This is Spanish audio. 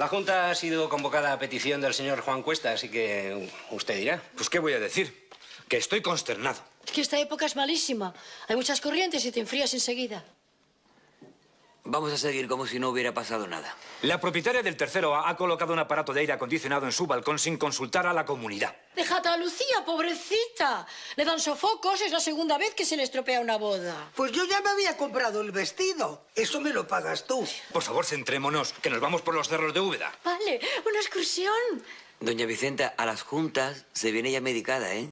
La Junta ha sido convocada a petición del señor Juan Cuesta, así que usted dirá. Pues, ¿qué voy a decir? Que estoy consternado. Es que esta época es malísima. Hay muchas corrientes y te enfrías enseguida. Vamos a seguir como si no hubiera pasado nada. La propietaria del tercero ha colocado un aparato de aire acondicionado en su balcón sin consultar a la comunidad. Déjate a Lucía, pobrecita. Le dan sofocos, es la segunda vez que se le estropea una boda. Pues yo ya me había comprado el vestido. Eso me lo pagas tú. Por favor, centrémonos, que nos vamos por los cerros de Úbeda. Vale, una excursión. Doña Vicenta, a las juntas se viene ya medicada, ¿eh?